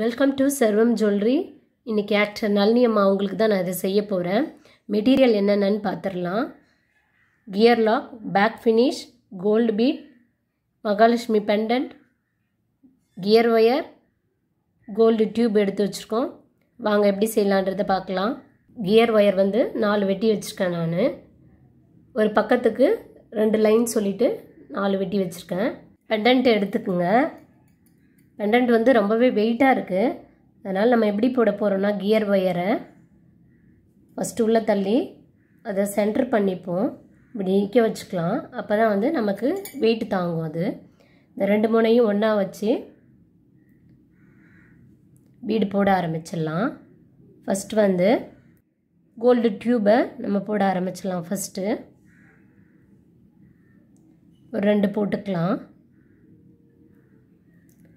welcome to Sarvam jewellery இன்றைக்கி actor Nalini அம்மா அவங்களுக்கு தான் நான் இதை செய்ய போகிறேன் மெட்டீரியல் என்னென்னு பார்த்துடலாம் gear lock back finish gold bead Mahalakshmi pendant gear wire gold tube எடுத்து வச்சுருக்கோம் வாங்க எப்படி செய்யலான்றதை பார்க்கலாம் கியர் ஒயர் வந்து நாலு வெட்டி வச்சுருக்கேன் நான் ஒரு பக்கத்துக்கு ரெண்டு லைன் சொல்லிவிட்டு நாலு வெட்டி வச்சுருக்கேன் பெண்டன்ட் எடுத்துக்கோங்க பெண்டன்ட் வந்து ரொம்பவே வெயிட்டாக இருக்குது அதனால் நம்ம எப்படி போட போகிறோம்னா கியர் ஒயரை ஃபஸ்ட்டு உள்ளே தள்ளி அதை சென்டர் பண்ணிப்போம் இப்படி நிற்க வச்சுக்கலாம் அப்போ தான் வந்து நமக்கு வெயிட் தாங்கும் அது இந்த ரெண்டு மூணையும் ஒன்றா வச்சு வீடு போட ஆரம்பிச்சிடலாம் ஃபஸ்ட்டு வந்து கோல்டு டியூபை நம்ம போட ஆரம்பிச்சிடலாம் ஃபஸ்ட்டு ஒரு ரெண்டு போட்டுக்கலாம்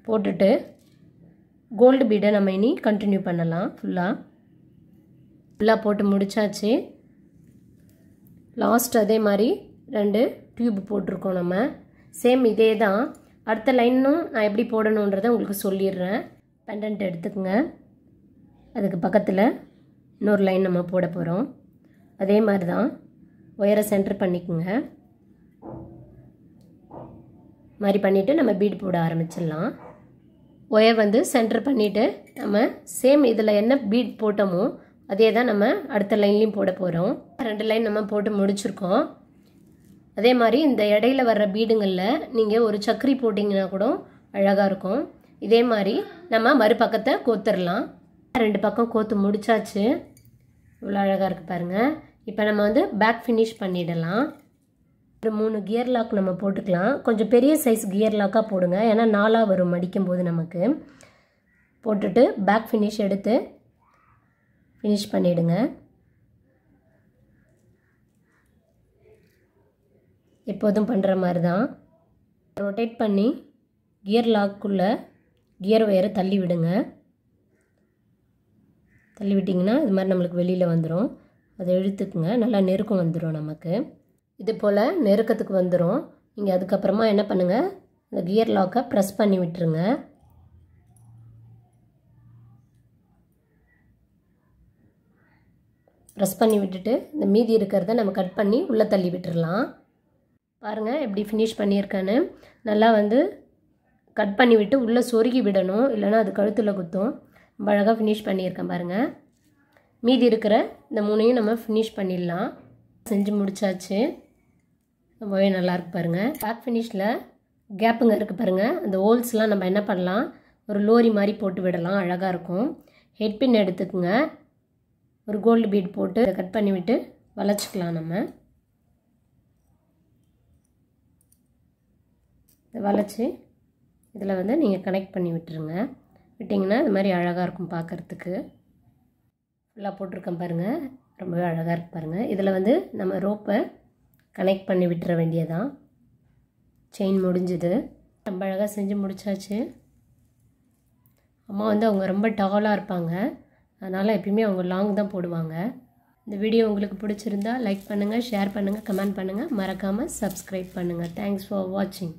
போட்டுட்டு கோல்டு பீடை நம்ம இனி கண்டினியூ பண்ணலாம் ஃபுல்லாக ஃபுல்லாக போட்டு முடித்தாச்சு லாஸ்ட் அதே மாதிரி ரெண்டு டியூப் போட்டிருக்கோம் நம்ம சேம் இதே தான் அடுத்த லைனும் நான் எப்படி போடணுன்றதை உங்களுக்கு சொல்லிடுறேன் பெண்டன்ட் எடுத்துக்கோங்க அதுக்கு பக்கத்தில் இன்னொரு லைன் நம்ம போட போகிறோம் அதே மாதிரி தான் ஒயரை சென்டர் பண்ணிக்கோங்க மாதிரி பண்ணிவிட்டு நம்ம பீடு போட ஆரம்பிச்சிடலாம் ஒயர் வந்து சென்டர் பண்ணிவிட்டு நம்ம சேம் இதில் என்ன பீட் போட்டோமோ அதே தான் நம்ம அடுத்த லைன்லேயும் போட போகிறோம் ரெண்டு லைன் நம்ம போட்டு முடிச்சிருக்கோம் அதே மாதிரி இந்த இடையில வர்ற பீடுங்களில் நீங்கள் ஒரு சக்கரி போட்டிங்கன்னா கூட அழகாக இருக்கும் இதே மாதிரி நம்ம மறுபக்கத்தை கோத்துடலாம் ரெண்டு பக்கம் கோத்து முடிச்சாச்சு இவ்வளோ அழகாக இருக்குது பாருங்கள் இப்போ நம்ம வந்து பேக் ஃபினிஷ் பண்ணிடலாம் ஒரு மூணு கியர் லாக் நம்ம போட்டுக்கலாம் கொஞ்சம் பெரிய சைஸ் கியர் லாக்காக போடுங்க ஏன்னா நாலாக வரும் போது நமக்கு போட்டுட்டு பேக் ஃபினிஷ் எடுத்து ஃபினிஷ் பண்ணிவிடுங்க எப்போதும் பண்ணுற மாதிரி தான் ரொட்டேட் பண்ணி கியர் லாக்குள்ளே கியர் ஒயரை தள்ளி விடுங்க தள்ளி விட்டிங்கன்னா இது மாதிரி நம்மளுக்கு வெளியில் வந்துடும் அதை இழுத்துக்குங்க நல்லா நெருக்கம் வந்துடும் நமக்கு இது போல் நெருக்கத்துக்கு வந்துடும் நீங்கள் அதுக்கப்புறமா என்ன பண்ணுங்கள் இந்த கியர் லாக்கை ப்ரெஸ் பண்ணி விட்டுருங்க ப்ரெஸ் பண்ணி விட்டுட்டு இந்த மீதி இருக்கிறத நம்ம கட் பண்ணி உள்ளே தள்ளி விட்டுடலாம் பாருங்கள் எப்படி ஃபினிஷ் பண்ணியிருக்கேன்னு நல்லா வந்து கட் பண்ணி விட்டு உள்ளே சொருகி விடணும் இல்லைனா அது கழுத்தில் குத்தும் அழகாக ஃபினிஷ் பண்ணியிருக்கேன் பாருங்கள் மீதி இருக்கிற இந்த மூணையும் நம்ம ஃபினிஷ் பண்ணிடலாம் செஞ்சு முடித்தாச்சு ரொம்பவே நல்லாயிருக்கு பாருங்கள் பேக் ஃபினிஷில் கேப்புங்க இருக்குது பாருங்கள் அந்த ஹோல்ஸ்லாம் நம்ம என்ன பண்ணலாம் ஒரு லோரி மாதிரி போட்டு விடலாம் அழகாக இருக்கும் ஹெட் பின் எடுத்துக்கோங்க ஒரு கோல்டு பீட் போட்டு கட் பண்ணி விட்டு வளைச்சிக்கலாம் நம்ம இதை வளைச்சி இதில் வந்து நீங்கள் கனெக்ட் பண்ணி விட்டுருங்க விட்டிங்கன்னா இது மாதிரி அழகாக இருக்கும் பார்க்குறதுக்கு ஃபுல்லாக போட்டிருக்கேன் பாருங்கள் ரொம்பவே அழகாக இருக்கு பாருங்கள் இதில் வந்து நம்ம ரோப்பை கனெக்ட் பண்ணி விட்டுற வேண்டியதான் செயின் முடிஞ்சுது ரொம்ப அழகாக செஞ்சு முடித்தாச்சு அம்மா வந்து அவங்க ரொம்ப டாலாக இருப்பாங்க அதனால் எப்பயுமே அவங்க லாங் தான் போடுவாங்க இந்த வீடியோ உங்களுக்கு பிடிச்சிருந்தா லைக் பண்ணுங்கள் ஷேர் பண்ணுங்கள் கமெண்ட் பண்ணுங்கள் மறக்காமல் சப்ஸ்கிரைப் பண்ணுங்கள் தேங்க்ஸ் ஃபார் வாட்சிங்